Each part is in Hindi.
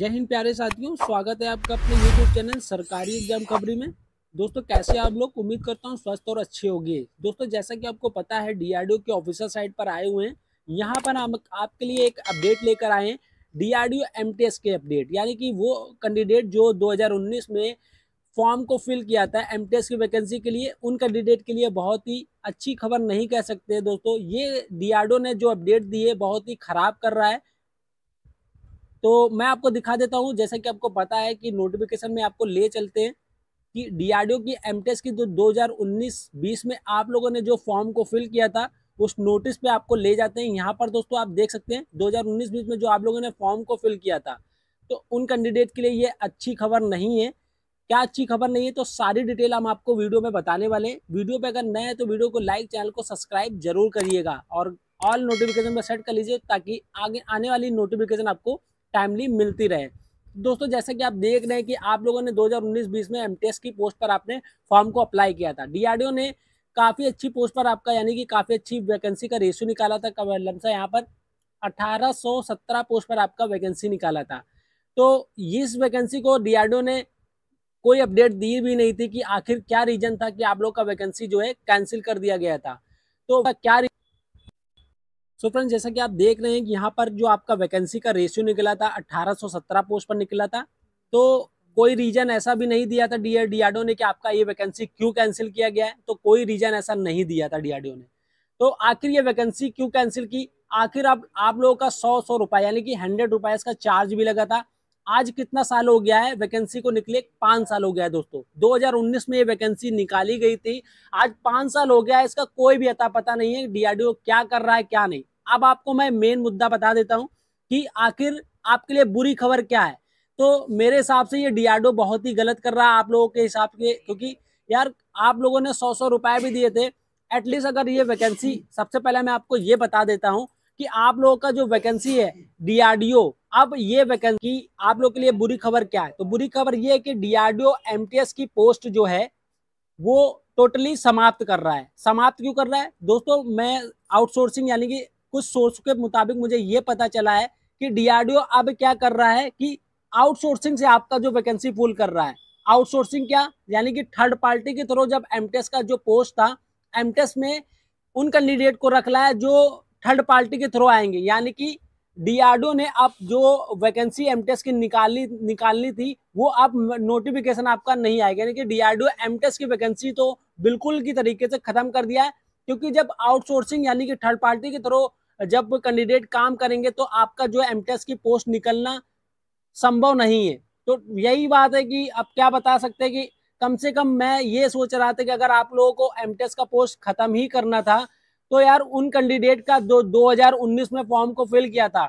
जय हिंद प्यारे साथियों स्वागत है आपका अपने यूट्यूब चैनल सरकारी एग्जाम खबरी में दोस्तों कैसे आप लोग उम्मीद करता हूँ स्वस्थ और अच्छे होगी दोस्तों जैसा कि आपको पता है डीआरडीओ के ऑफिसर साइट पर आए हुए हैं यहाँ पर हम आपके लिए एक अपडेट लेकर आए हैं डीआरडीओ एमटीएस के अपडेट यानी कि वो कैंडिडेट जो दो में फॉर्म को फिल किया था एम की वैकेंसी के लिए उन कैंडिडेट के लिए बहुत ही अच्छी खबर नहीं कह सकते दोस्तों ये डी ने जो अपडेट दी है बहुत ही ख़राब कर रहा है तो मैं आपको दिखा देता हूँ जैसा कि आपको पता है कि नोटिफिकेशन में आपको ले चलते हैं कि डीआरडीओ की एम की जो तो 2019-20 में आप लोगों ने जो फॉर्म को फिल किया था उस नोटिस पे आपको ले जाते हैं यहाँ पर दोस्तों आप देख सकते हैं 2019-20 में जो आप लोगों ने फॉर्म को फिल किया था तो उन कैंडिडेट के लिए ये अच्छी खबर नहीं है क्या अच्छी खबर नहीं है तो सारी डिटेल हम आपको वीडियो में बताने वाले हैं वीडियो पे अगर नए हैं तो वीडियो को लाइक चैनल को सब्सक्राइब जरूर करिएगा और ऑल नोटिफिकेशन पर सेट कर लीजिए ताकि आगे आने वाली नोटिफिकेशन आपको टाइमली मिलती रहे दोस्तों जैसा कि आप देख रहे हैं कि आप लोगों ने 2019-20 में एमटीएस की पोस्ट पर आपने फॉर्म को अप्लाई किया था डीआरडीओ ने काफ़ी अच्छी पोस्ट पर आपका यानी कि काफ़ी अच्छी वैकेंसी का रेशियो निकाला था लमसा यहाँ पर 1817 पोस्ट पर आपका वैकेंसी निकाला था तो इस वैकेंसी को डी ने कोई अपडेट दी भी नहीं थी कि आखिर क्या रीजन था कि आप लोग का वैकेंसी जो है कैंसिल कर दिया गया था तो क्या सो so फ्रेंड्स जैसा कि आप देख रहे हैं कि यहाँ पर जो आपका वैकेंसी का रेशियो निकला था 1817 पोस्ट पर निकला था तो कोई रीजन ऐसा भी नहीं दिया था डी ने कि आपका ये वैकेंसी क्यों कैंसिल किया गया है तो कोई रीजन ऐसा नहीं दिया था डीआरडीओ ने तो आखिर ये वैकेंसी क्यों कैंसिल की आखिर आप आप लोगों का सौ सौ रुपये यानी कि हंड्रेड रुपीज़ का चार्ज भी लगा था आज कितना साल हो गया है वैकेंसी को निकले पाँच साल हो गया है दोस्तों 2019 में ये वैकेंसी निकाली गई थी आज पाँच साल हो गया है इसका कोई भी अता पता नहीं है डीआरडीओ क्या कर रहा है क्या नहीं अब आपको मैं मेन मुद्दा बता देता हूँ कि आखिर आपके लिए बुरी खबर क्या है तो मेरे हिसाब से ये डीआरडो बहुत ही गलत कर रहा है आप लोगों के हिसाब के क्योंकि यार आप लोगों ने सौ सौ रुपए भी दिए थे एटलीस्ट अगर ये वैकेंसी सबसे पहले मैं आपको ये बता देता हूँ कि आप लोगों का जो वैकेंसी है डीआरडीओ अब ये वैकेंसी आप लोग के लिए बुरी खबर क्या है तो बुरी खबर ये है कि डीआरडीओ एम की पोस्ट जो है वो टोटली समाप्त कर रहा है समाप्त क्यों कर रहा है दोस्तों मैं आउटसोर्सिंग यानी कि कुछ सोर्स के मुताबिक मुझे ये पता चला है कि डीआरडीओ अब क्या कर रहा है कि आउटसोर्सिंग से आपका जो वैकेंसी फुल कर रहा है आउटसोर्सिंग क्या यानी कि थर्ड पार्टी के थ्रू जब एम का जो पोस्ट था एम में उन कैंडिडेट को रख लाया है जो थर्ड पार्टी के थ्रू आएंगे यानी कि डीआरडीओ ने अब जो वैकेंसी एमटेस की निकाली निकालनी थी वो अब नोटिफिकेशन आपका नहीं आएगा यानी कि डीआरडीओ एमटेस की वैकेंसी तो बिल्कुल की तरीके से खत्म कर दिया है क्योंकि जब आउटसोर्सिंग यानी कि थर्ड पार्टी के थ्रू जब कैंडिडेट काम करेंगे तो आपका जो एम की पोस्ट निकलना संभव नहीं है तो यही बात है कि आप क्या बता सकते हैं कि कम से कम मैं ये सोच रहा था कि अगर आप लोगों को एम का पोस्ट खत्म ही करना था तो यार उन कैंडिडेट का दो 2019 में फॉर्म को फिल किया था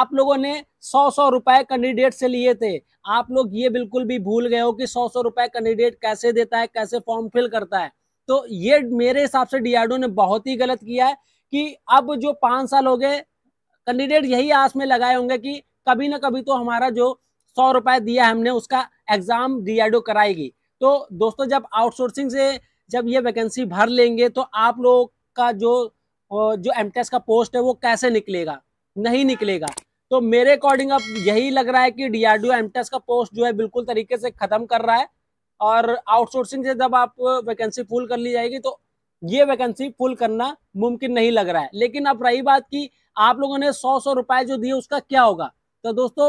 आप लोगों ने सौ सौ रुपए कैंडिडेट से लिए थे आप लोग ये बिल्कुल भी भूल गए हो कि सौ सौ रुपए कैंडिडेट कैसे देता है कैसे फॉर्म फिल करता है तो ये मेरे हिसाब से डीआरडीओ ने बहुत ही गलत किया है कि अब जो पांच साल हो गए कैंडिडेट यही आस में लगाए होंगे कि कभी ना कभी तो हमारा जो सौ रुपए दिया हमने उसका एग्जाम डीआरडीओ कराएगी तो दोस्तों जब आउटसोर्सिंग से जब ये वैकेंसी भर लेंगे तो आप लोग का जो जो एम का पोस्ट है वो कैसे निकलेगा नहीं निकलेगा तो मेरे अकॉर्डिंग अब यही लग रहा है कि डी आर का पोस्ट जो है बिल्कुल तरीके से ख़त्म कर रहा है और आउटसोर्सिंग से जब आप वैकेंसी फुल कर ली जाएगी तो ये वैकेंसी फुल करना मुमकिन नहीं लग रहा है लेकिन अब रही बात की आप लोगों ने सौ सौ रुपए जो दिए उसका क्या होगा तो दोस्तों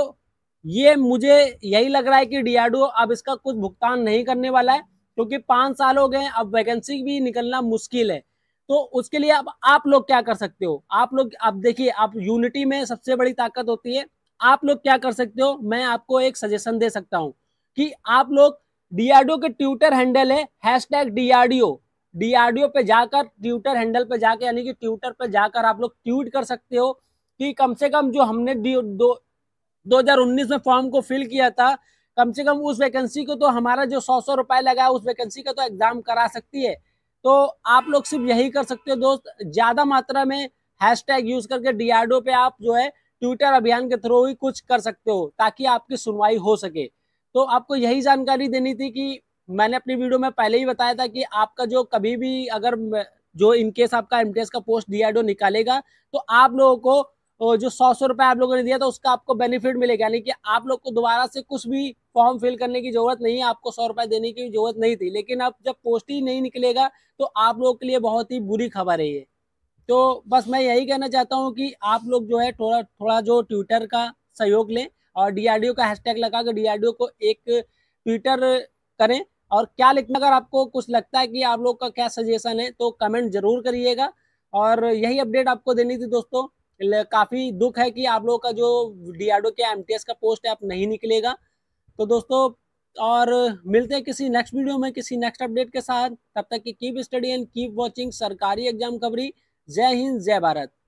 ये मुझे यही लग रहा है कि डीआरडीओ अब इसका कुछ भुगतान नहीं करने वाला है क्योंकि पांच साल हो गए अब वैकेंसी भी निकलना मुश्किल है तो उसके लिए अब आप लोग क्या कर सकते हो आप लोग अब देखिए आप यूनिटी में सबसे बड़ी ताकत होती है आप लोग क्या कर सकते हो मैं आपको एक सजेशन दे सकता हूँ कि आप लोग डीआरडीओ के ट्विटर हैंडल है हैश टैग डीआरडीओ डीआरडीओ पे जाकर ट्विटर हैंडल पे जाकर यानी कि ट्विटर पे जाकर आप लोग ट्वीट कर सकते हो कि कम से कम जो हमने दो उन्नीस में फॉर्म को फिल किया था कम से कम उस वैकेंसी को तो हमारा जो सौ सौ रुपए लगा उस वैकेंसी का तो एग्जाम करा सकती है तो आप लोग सिर्फ यही कर सकते हो दोस्त ज्यादा मात्रा में हैशटैग यूज करके डीआरडीओ पे आप जो है ट्विटर अभियान के थ्रू ही कुछ कर सकते हो ताकि आपकी सुनवाई हो सके तो आपको यही जानकारी देनी थी कि मैंने अपनी वीडियो में पहले ही बताया था कि आपका जो कभी भी अगर जो इनकेस आपका एम का पोस्ट डीआरडीओ निकालेगा तो आप लोगों को जो सौ सौ रुपये आप लोगों ने दिया था उसका आपको बेनिफिट मिलेगा यानी कि आप लोग को दोबारा से कुछ भी फॉर्म फिल करने की जरूरत नहीं है आपको सौ रुपये देने की जरूरत नहीं थी लेकिन अब जब पोस्ट ही नहीं निकलेगा तो आप लोगों के लिए बहुत ही बुरी खबर है ये तो बस मैं यही कहना चाहता हूँ कि आप लोग जो है थोड़ा थोड़ा जो ट्विटर का सहयोग लें और डीआरडीओ का हैशटैग लगा कर डी को एक ट्विटर करें और क्या लिखना अगर आपको कुछ लगता है कि आप लोग का क्या सजेशन है तो कमेंट जरूर करिएगा और यही अपडेट आपको देनी थी दोस्तों काफ़ी दुख है कि आप लोगों का जो डो के एमटीएस का पोस्ट है आप नहीं निकलेगा तो दोस्तों और मिलते हैं किसी नेक्स्ट वीडियो में किसी नेक्स्ट अपडेट के साथ तब तक की keep study and keep watching सरकारी एग्जाम खबरी जय हिंद जय भारत